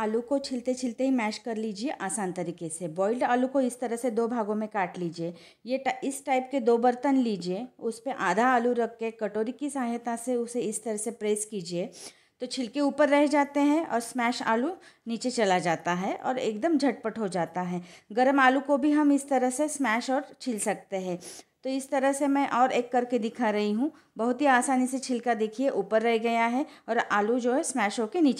आलू को छिलते छिलते ही मैश कर लीजिए आसान तरीके से बॉइल्ड आलू को इस तरह से दो भागों में काट लीजिए ये टा, इस टाइप के दो बर्तन लीजिए उस पर आधा आलू रख के कटोरी की सहायता से उसे इस तरह से प्रेस कीजिए तो छिलके ऊपर रह जाते हैं और स्मैश आलू नीचे चला जाता है और एकदम झटपट हो जाता है गर्म आलू को भी हम इस तरह से स्मैश और छिल सकते हैं तो इस तरह से मैं और एक करके दिखा रही हूँ बहुत ही आसानी से छिलका देखिए ऊपर रह गया है और आलू जो है स्मैश होकर नीचे